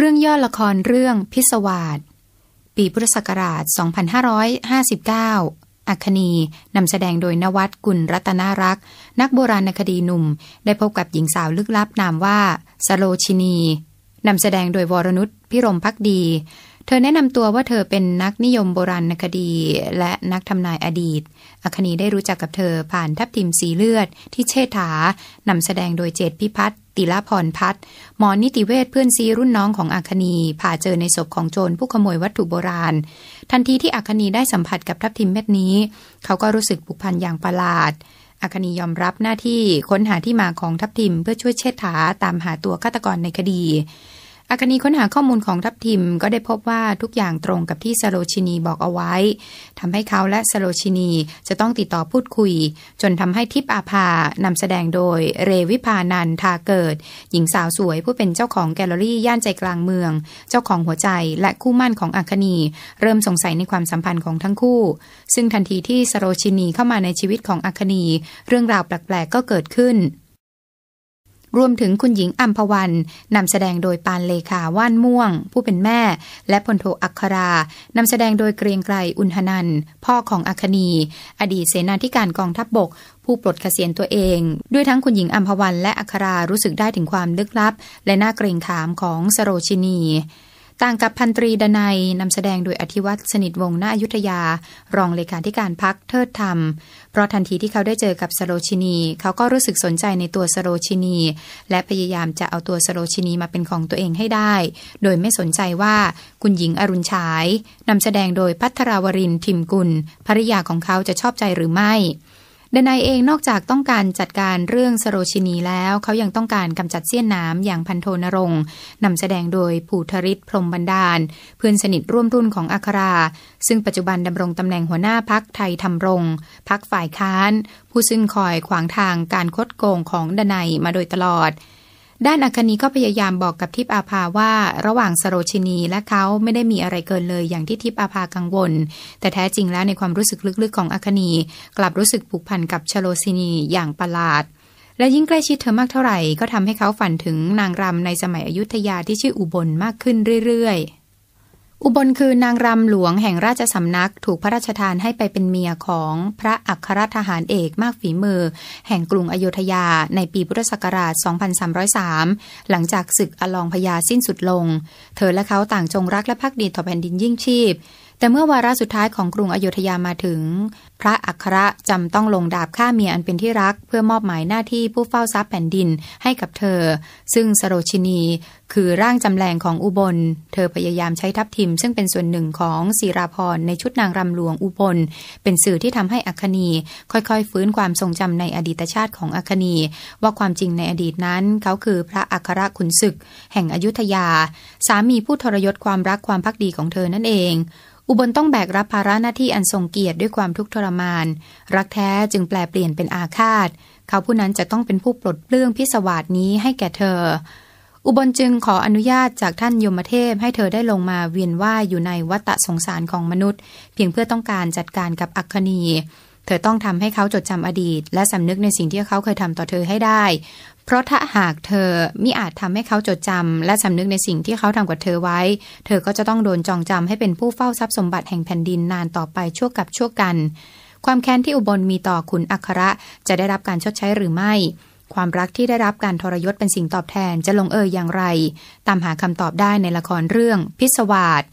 เรื่องย่อละครเรื่องพิศวาสปีพุทธศักราช 2559อัคนีนำแสดงโดยนวัดกุลรัตนารักษ์นักโบราณคดีหนุ่ม ได้พบกับหญิงสาวลึกลับนามว่า สโลชินี นำแสดงโดยวรนุชพิรมพักดี เธอแนะนำตัวว่าเธอเป็นนักนิยมโบราณคดีและนักทำนายอดีตอัคนีได้รู้จักกับเธอผ่านทัพทิมสีเลือดที่เชษฐานำแสดงโดยเจตพิพัฒน์ติลพรพัฒหมอนิติเวชเพื่อนซีรุ่นน้องของอัคนีผ่าเจอในศพของโจรผู้ขโมยวัตถุโบราณ ทันทีที่อัคนีได้สัมผัสกับทับทิมเม็ดนี้ เขาก็รู้สึกผูกพันอย่างประหลาดอาคณียอมรับหน้าที่ค้นหาที่มาของทัพทิมเพื่อช่วยเชษฐาตามหาตัวฆาตกรในคดีอาคณีค้นหาข้อมูลของทัพทิมก็ได้พบว่าทุกอย่างตรงกับที่สโลชินีบอกเอาไว้ ทำให้เขาและสโลชินีจะต้องติดต่อพูดคุยจนทำให้ทิปอาภา นำแสดงโดยเรวิพานันทาเกิด หญิงสาวสวยผู้เป็นเจ้าของแกลเลอรี่ย่านใจกลางเมือง เจ้าของหัวใจและคู่มั่นของอาคณีเริ่มสงสัยในความสัมพันธ์ของทั้งคู่ ซึ่งทันทีที่สโลชินีเข้ามาในชีวิตของอาคณีเรื่องราวแปลกๆก็เกิดขึ้นรวมถึงคุณหญิงอัมพวันนำแสดงโดยปานเลขาว่านม่วง ผู้เป็นแม่ และพลโทอัครา นำแสดงโดยเกรียงไกรอุณหนันพ่อของอัคนี อดีตเสนาธิการกองทัพบบก ผู้ปลดเกษียณตัวเอง ด้วยทั้งคุณหญิงอัมพวัน และอัครารู้สึกได้ถึงความลึกลับ และน่าเกรงขามของสโรชินีต่างกับพันตรีดนัย นำแสดงโดยอธิวัตรสนิทวงศ์ณอยุธยา รองเลขาธิการพักเทิดธรรมเพราะทันทีที่เขาได้เจอกับสโลชินีเขาก็รู้สึกสนใจในตัวสโลชินีและพยายามจะเอาตัวสโลชินีมาเป็นของตัวเองให้ได้ โดยไม่สนใจว่าคุณหญิงอรุณฉาย นำแสดงโดยพัทราวรินทิมกุลภริยาของเขาจะชอบใจหรือไม่ดนายเองนอกจากต้องการจัดการเรื่องสโรชินีแล้วเขายังต้องการกำจัดเสี้ยนน้ำอย่างพันโทนรงนำแสดงโดยผูทริศพรมบรรดาล เพื่อนสนิทร่วมรุ่นของอัคราซึ่งปัจจุบันดำรงตำแหน่งหัวหน้าพักไทยทำรงพักฝ่ายค้าน ผู้ซึ่งคอยขวางทางการคดโกงของดนายมาโดยตลอดด้านอาคนีก็พยายามบอกกับทิพอาภาว่าระหว่างสโรชินีและเขาไม่ได้มีอะไรเกินเลยอย่างที่ทิพอาภากังวล แต่แท้จริงแล้วในความรู้สึกลึกๆของอาคนีกลับรู้สึกผูกพันกับชโลชินีอย่างประหลาด และยิ่งใกล้ชิดเธอมากเท่าไหร่ก็ทำให้เขาฝันถึงนางรำในสมัยอยุธยาที่ชื่ออุบลมากขึ้นเรื่อยๆอุบลคือนางรำหลวงแห่งราชสำนักถูกพระราชทานให้ไปเป็นเมียของพระอัครทหารเอกมากฝีมือ แห่งกรุงอโยธยาในปีพุทธศักราช 2303 หลังจากศึกอลองพญาสิ้นสุดลง เธอและเขาต่างจงรักและพักดีต่อแผ่นดินยิ่งชีพ แต่เมื่อวาระสุดท้ายของกรุงอโยธยามาถึงพระอัครจำต้องลงดาบฆ่าเมียอันเป็นที่รัก เพื่อมอบหมายหน้าที่ผู้เฝ้าทรัพย์แผ่นดินให้กับเธอ ซึ่งสโรชินี คือร่างจำแรงของอุบล เธอพยายามใช้ทัพทิม ซึ่งเป็นส่วนหนึ่งของศิราพรในชุดนางรำหลวงอุบล เป็นสื่อที่ทำให้อัคนีค่อยๆ ฟื้นความทรงจำในอดีตชาติของอัคนีว่าความจริงในอดีตนั้นเขาคือพระอัครขุนศึก แห่งอยุธยา สามีผู้ทรยศความรักความพักดีของเธอนั่นเอง อุบลต้องแบกรับภาระหน้าที่อันทรงเกียรติด้วยความทุกข์ทรมานรักแท้จึงแปลเปลี่ยนเป็นอาฆาต เขาผู้นั้นจะต้องเป็นผู้ปลดเปลื้องพิสวาสนี้ให้แก่เธอ อุบลจึงขออนุญาตจากท่านยมเทพให้เธอได้ลงมาเวียนว่ายอยู่ในวัฏสงสารของมนุษย์ เพียงเพื่อต้องการจัดการกับอัคนีเธอต้องทำให้เขาจดจำอดีต และสำนึกในสิ่งที่เขาเคยทำต่อเธอให้ได้ เพราะถ้าหากเธอมิอาจทำให้เขาจดจำและสำนึกในสิ่งที่เขาทำกับเธอไว้ เธอก็จะต้องโดนจองจำให้เป็นผู้เฝ้าทรัพย์สมบัติแห่งแผ่นดินนานต่อไปชั่วกับชั่วกัน ความแค้นที่อุบลมีต่อขุนอัครจะได้รับการชดใช้หรือไม่ ความรักที่ได้รับการทรยศเป็นสิ่งตอบแทนจะลงเอยอย่างไร ตามหาคำตอบได้ในละครเรื่องพิศวาส